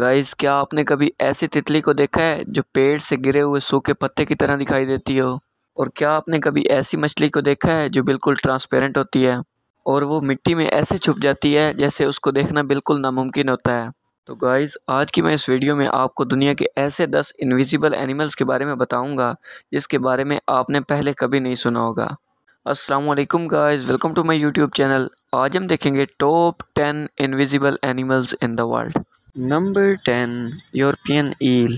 guys क्या आपने कभी ऐसी तितली को देखा है जो पेड़ से गिरे हुए सूखे पत्ते की तरह दिखाई देती हो और क्या आपने कभी ऐसी मछली को देखा है जो बिल्कुल ट्रांसपेरेंट होती है और वो मिट्टी में ऐसे छुप जाती है जैसे उसको देखना बिल्कुल नामुमकिन होता है तो गाइस आज की मैं इस वीडियो में आपको दुनिया के ऐसे दस इनविजिबल एनिमल्स के बारे में बताऊँगा जिसके बारे में आपने पहले कभी नहीं सुना होगा असलम guys welcome to my YouTube channel आज हम देखेंगे top ten invisible animals in the world number ten European eel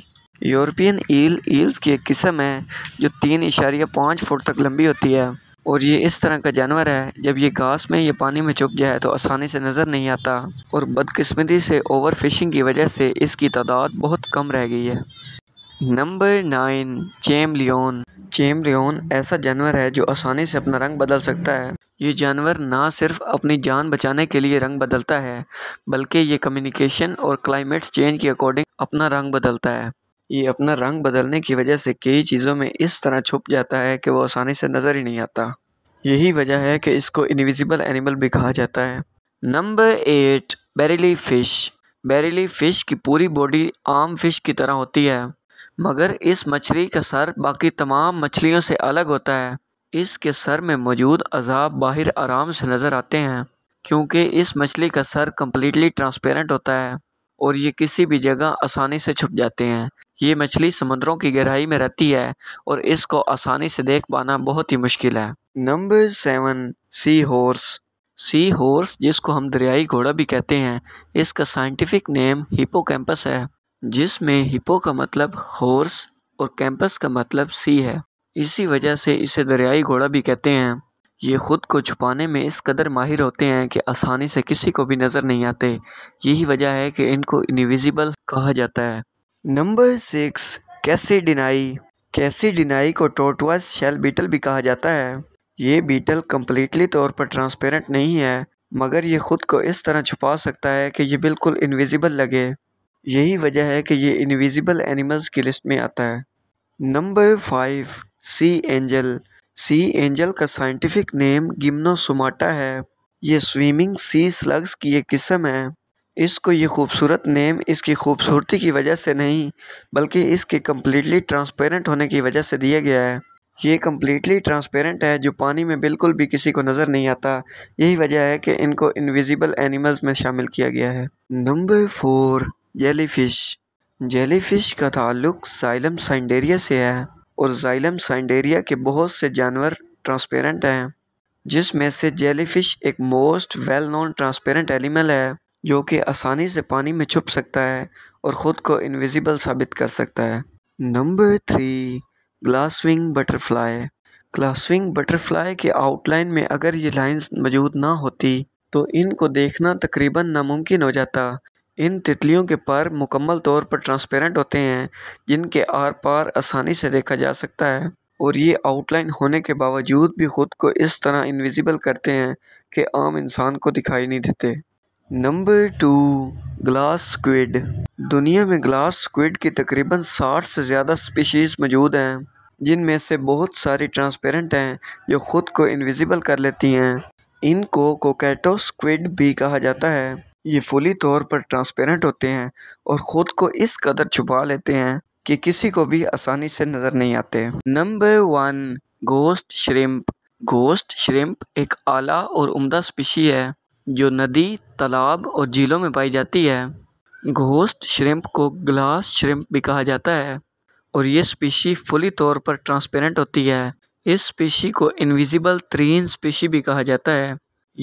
European eel eels की एक किस्म है जो तीन इशारिया पाँच फुट तक लंबी होती है और ये इस तरह का जानवर है जब ये घास में या पानी में छुप जाए तो आसानी से नज़र नहीं आता और बदकिस्मती से ओवर फिशिंग की वजह से इसकी तादाद बहुत कम रह गई है number nine chameleon chameleon ऐसा जानवर है जो आसानी से अपना रंग बदल सकता है ये जानवर ना सिर्फ अपनी जान बचाने के लिए रंग बदलता है बल्कि ये कम्युनिकेशन और क्लाइमेट चेंज के अकॉर्डिंग अपना रंग बदलता है ये अपना रंग बदलने की वजह से कई चीज़ों में इस तरह छुप जाता है कि वो आसानी से नज़र ही नहीं आता यही वजह है कि इसको इनविजिबल एनिमल भी कहा जाता है number eight barreleye fish barreleye fish की पूरी बॉडी आम फिश की तरह होती है मगर इस मछली का सर बाकी तमाम मछलियों से अलग होता है इसके सर में मौजूद अजाब बाहर आराम से नज़र आते हैं क्योंकि इस मछली का सर कम्प्लीटली ट्रांसपेरेंट होता है और ये किसी भी जगह आसानी से छुप जाते हैं ये मछली समुद्रों की गहराई में रहती है और इसको आसानी से देख पाना बहुत ही मुश्किल है number seven seahorse seahorse जिसको हम दरियाई घोड़ा भी कहते हैं इसका साइंटिफिक नेम हिपोकैम्पस है जिसमें हिपो का मतलब हॉर्स और कैंपस का मतलब सी है इसी वजह से इसे दरियाई घोड़ा भी कहते हैं ये ख़ुद को छुपाने में इस कदर माहिर होते हैं कि आसानी से किसी को भी नज़र नहीं आते यही वजह है कि इनको इनविजिबल कहा जाता है नंबर सिक्स कैसे डिनाई कैसी डिनाई को टोटवास शेल बीटल भी कहा जाता है ये बीटल कम्प्लीटली तौर पर ट्रांसपेरेंट नहीं है मगर ये ख़ुद को इस तरह छुपा सकता है कि ये बिल्कुल इनविजिबल लगे यही वजह है कि ये इनविजिबल एनिमल्स की लिस्ट में आता है number five sea angel sea angel का साइंटिफिक नेम गिम्नोसोमाटा है ये स्विमिंग सी स्लग्स की एक किस्म है इसको ये खूबसूरत नेम इसकी खूबसूरती की वजह से नहीं बल्कि इसके कम्प्लीटली ट्रांसपेरेंट होने की वजह से दिया गया है ये कम्प्लीटली ट्रांसपेरेंट है जो पानी में बिल्कुल भी किसी को नज़र नहीं आता यही वजह है कि इनको इनविजिबल एनिमल्स में शामिल किया गया है नंबर फोर जेलीफिश जेलीफिश का ताल्लुक साइलम साइंडेरिया से है और साइलम साइंडेरिया के बहुत से जानवर ट्रांसपेरेंट हैं जिसमें से जेलीफिश एक most well known transparent animal है जो कि आसानी से पानी में छुप सकता है और ख़ुद को इनविजिबल साबित कर सकता है number three glasswing butterfly glasswing butterfly के आउटलाइन में अगर ये लाइंस मौजूद ना होती तो इनको देखना तकरीबन नामुमकिन हो जाता इन तितलियों के पर मुकम्मल तौर पर ट्रांसपेरेंट होते हैं जिनके आर पार आसानी से देखा जा सकता है और ये आउटलाइन होने के बावजूद भी ख़ुद को इस तरह इनविजिबल करते हैं कि आम इंसान को दिखाई नहीं देते नंबर टू ग्लास स्क्विड दुनिया में ग्लास स्क्विड की तकरीबन 60 से ज़्यादा स्पीशीज़ मौजूद हैं जिनमें से बहुत सारी ट्रांसपेरेंट हैं जो ख़ुद को इनविजिबल कर लेती हैं इनको कोकेटो स्क्विड भी कहा जाता है ये फुली तौर पर ट्रांसपेरेंट होते हैं और ख़ुद को इस कदर छुपा लेते हैं कि किसी को भी आसानी से नज़र नहीं आते number one ghost shrimp ghost shrimp एक आला और उम्दा स्पीशी है जो नदी तालाब और झीलों में पाई जाती है गोश्त श्रिम्प को ग्लास श्रिम्प भी कहा जाता है और ये स्पीशी फुली तौर पर ट्रांसपेरेंट होती है इस स्पीशी को इनविजिबल त्रीन स्पीशी भी कहा जाता है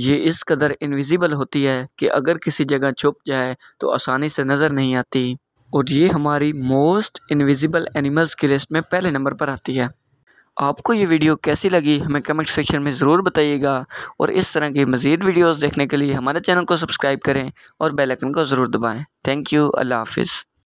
ये इस कदर इनविजिबल होती है कि अगर किसी जगह छुप जाए तो आसानी से नज़र नहीं आती और ये हमारी मोस्ट इनविजिबल एनिमल्स की लिस्ट में पहले नंबर पर आती है आपको ये वीडियो कैसी लगी हमें कमेंट सेक्शन में ज़रूर बताइएगा और इस तरह की मज़ीद वीडियोस देखने के लिए हमारे चैनल को सब्सक्राइब करें और बेलकन को ज़रूर दबाएँ थैंक यू अल्लाह हाफिज़